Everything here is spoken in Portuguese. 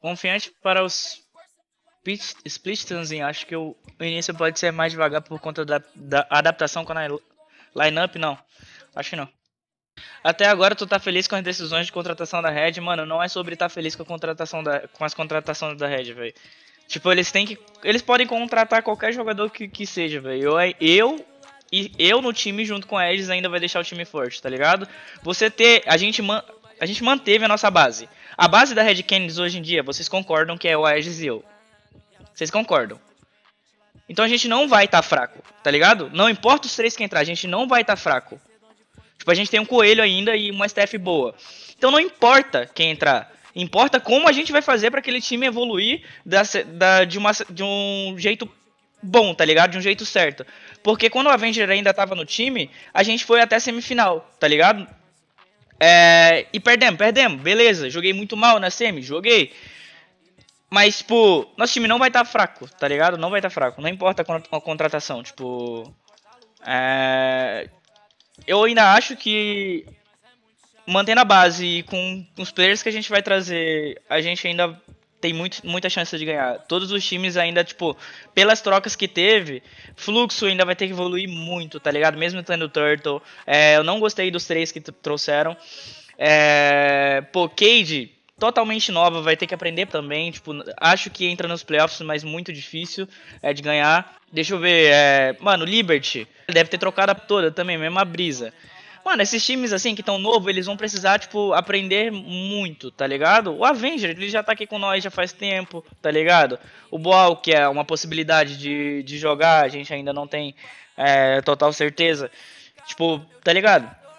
Confiante para os split transin. Acho que o, início pode ser mais devagar por conta da, da adaptação com a lineup, não. Acho que não. Até agora tu tá feliz com as decisões de contratação da Red, mano, não é sobre tá feliz com a contratação da com as contratações da Red, velho. Tipo, eles têm que eles podem contratar qualquer jogador que, que seja, velho. Eu é, eu e eu no time junto com eles ainda vai deixar o time forte, tá ligado? Você ter a gente man, a gente manteve a nossa base. A base da Red Canids hoje em dia, vocês concordam que é o Aegis e eu. Vocês concordam. Então a gente não vai estar tá fraco, tá ligado? Não importa os três que entrar, a gente não vai estar tá fraco. Tipo, a gente tem um coelho ainda e uma STF boa. Então não importa quem entrar. Importa como a gente vai fazer para aquele time evoluir da, da, de, uma, de um jeito bom, tá ligado? De um jeito certo. Porque quando o Avenger ainda tava no time, a gente foi até semifinal, tá ligado? É, e perdemos, perdemos, beleza. Joguei muito mal na semi, joguei. Mas, tipo, nosso time não vai estar tá fraco, tá ligado? Não vai estar tá fraco, não importa a, contratação, tipo. É, eu ainda acho que mantendo a base e com os players que a gente vai trazer, a gente ainda tem muito, muita chance de ganhar. Todos os times ainda, tipo, pelas trocas que teve, fluxo ainda vai ter que evoluir muito, tá ligado? Mesmo tendo o Turtle. É, eu não gostei dos três que trouxeram. É, pô, Cade, totalmente nova, vai ter que aprender também. Tipo, acho que entra nos playoffs, mas muito difícil é, de ganhar. Deixa eu ver. É, mano, Liberty. Deve ter trocado toda também, mesma brisa. Mano, esses times assim que estão novo, eles vão precisar, tipo, aprender muito, tá ligado? O Avenger, ele já tá aqui com nós já faz tempo, tá ligado? O Boal, que é uma possibilidade de, de jogar, a gente ainda não tem é, total certeza. Tipo, tá ligado?